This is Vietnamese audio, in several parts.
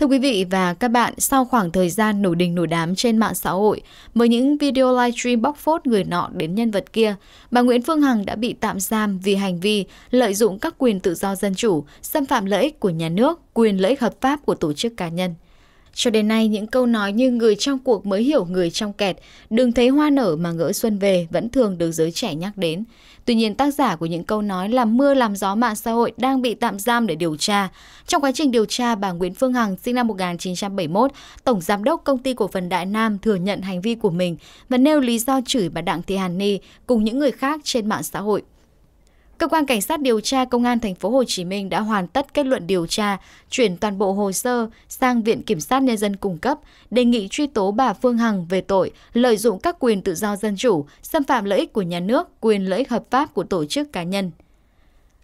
Thưa quý vị và các bạn, sau khoảng thời gian nổi đình nổi đám trên mạng xã hội với những video livestream bóc phốt người nọ đến nhân vật kia, bà Nguyễn Phương Hằng đã bị tạm giam vì hành vi lợi dụng các quyền tự do dân chủ, xâm phạm lợi ích của nhà nước, quyền lợi ích hợp pháp của tổ chức cá nhân. Cho đến nay, những câu nói như người trong cuộc mới hiểu người trong kẹt, đừng thấy hoa nở mà ngỡ xuân về vẫn thường được giới trẻ nhắc đến. Tuy nhiên, tác giả của những câu nói làm mưa làm gió mạng xã hội đang bị tạm giam để điều tra. Trong quá trình điều tra, bà Nguyễn Phương Hằng, sinh năm 1971, Tổng Giám đốc Công ty Cổ phần Đại Nam thừa nhận hành vi của mình và nêu lý do chửi bà Đặng Thị Hàn Ni cùng những người khác trên mạng xã hội. Cơ quan cảnh sát điều tra Công an thành phố Hồ Chí Minh đã hoàn tất kết luận điều tra, chuyển toàn bộ hồ sơ sang Viện Kiểm sát Nhân dân cung cấp, đề nghị truy tố bà Phương Hằng về tội lợi dụng các quyền tự do dân chủ, xâm phạm lợi ích của nhà nước, quyền lợi ích hợp pháp của tổ chức cá nhân.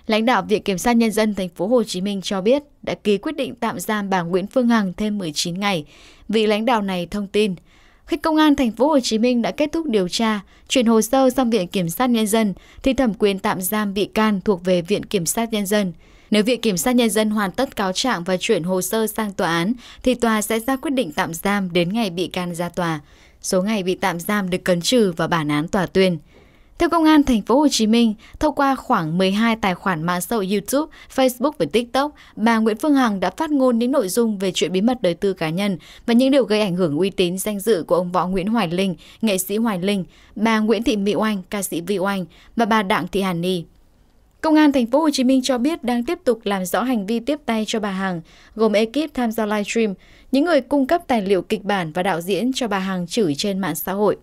Lãnh đạo Viện Kiểm sát Nhân dân thành phố Hồ Chí Minh cho biết đã ký quyết định tạm giam bà Nguyễn Phương Hằng thêm 19 ngày. Vị lãnh đạo này thông tin, khi công an thành phố Hồ Chí Minh đã kết thúc điều tra, chuyển hồ sơ sang Viện Kiểm sát Nhân dân, thì thẩm quyền tạm giam bị can thuộc về Viện Kiểm sát Nhân dân. Nếu Viện Kiểm sát Nhân dân hoàn tất cáo trạng và chuyển hồ sơ sang tòa án, thì tòa sẽ ra quyết định tạm giam đến ngày bị can ra tòa. Số ngày bị tạm giam được cấn trừ vào bản án tòa tuyên. Theo Công an Thành phố Hồ Chí Minh, thông qua khoảng 12 tài khoản mạng xã hội YouTube, Facebook và TikTok, bà Nguyễn Phương Hằng đã phát ngôn những nội dung về chuyện bí mật đời tư cá nhân và những điều gây ảnh hưởng uy tín danh dự của ông võ Nguyễn Hoài Linh, nghệ sĩ Hoài Linh, bà Nguyễn Thị Mỹ Oanh, ca sĩ Vi Oanh và bà Đặng Thị Hàn Ni. Công an Thành phố Hồ Chí Minh cho biết đang tiếp tục làm rõ hành vi tiếp tay cho bà Hằng, gồm ekip tham gia livestream, những người cung cấp tài liệu kịch bản và đạo diễn cho bà Hằng chửi trên mạng xã hội.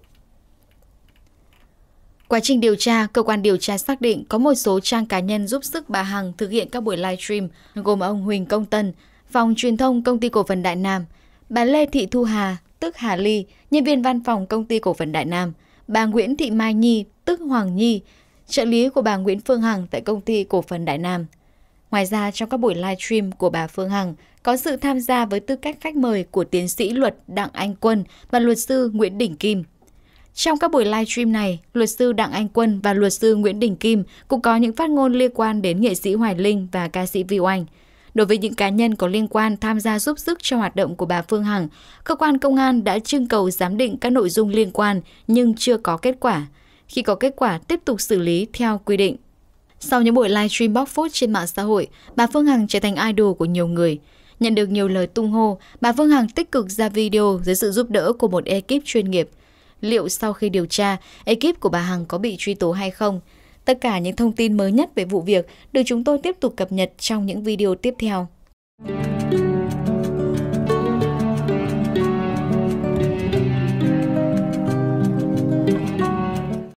Quá trình điều tra, cơ quan điều tra xác định có một số trang cá nhân giúp sức bà Hằng thực hiện các buổi live stream gồm ông Huỳnh Công Tân, phòng truyền thông công ty cổ phần Đại Nam, bà Lê Thị Thu Hà, tức Hà Ly, nhân viên văn phòng công ty cổ phần Đại Nam, bà Nguyễn Thị Mai Nhi, tức Hoàng Nhi, trợ lý của bà Nguyễn Phương Hằng tại công ty cổ phần Đại Nam. Ngoài ra, trong các buổi live stream của bà Phương Hằng, có sự tham gia với tư cách khách mời của tiến sĩ luật Đặng Anh Quân và luật sư Nguyễn Đình Kim. Trong các buổi live stream này, luật sư Đặng Anh Quân và luật sư Nguyễn Đình Kim cũng có những phát ngôn liên quan đến nghệ sĩ Hoài Linh và ca sĩ vi oanh. Đối với những cá nhân có liên quan tham gia giúp sức cho hoạt động của bà Phương Hằng, cơ quan công an đã trưng cầu giám định các nội dung liên quan nhưng chưa có kết quả. Khi có kết quả, tiếp tục xử lý theo quy định. Sau những buổi live stream bóc phốt trên mạng xã hội, bà Phương Hằng trở thành idol của nhiều người. Nhận được nhiều lời tung hô, bà Phương Hằng tích cực ra video dưới sự giúp đỡ của một ekip chuyên nghiệp – liệu sau khi điều tra, ekip của bà Hằng có bị truy tố hay không. Tất cả những thông tin mới nhất về vụ việc được chúng tôi tiếp tục cập nhật trong những video tiếp theo.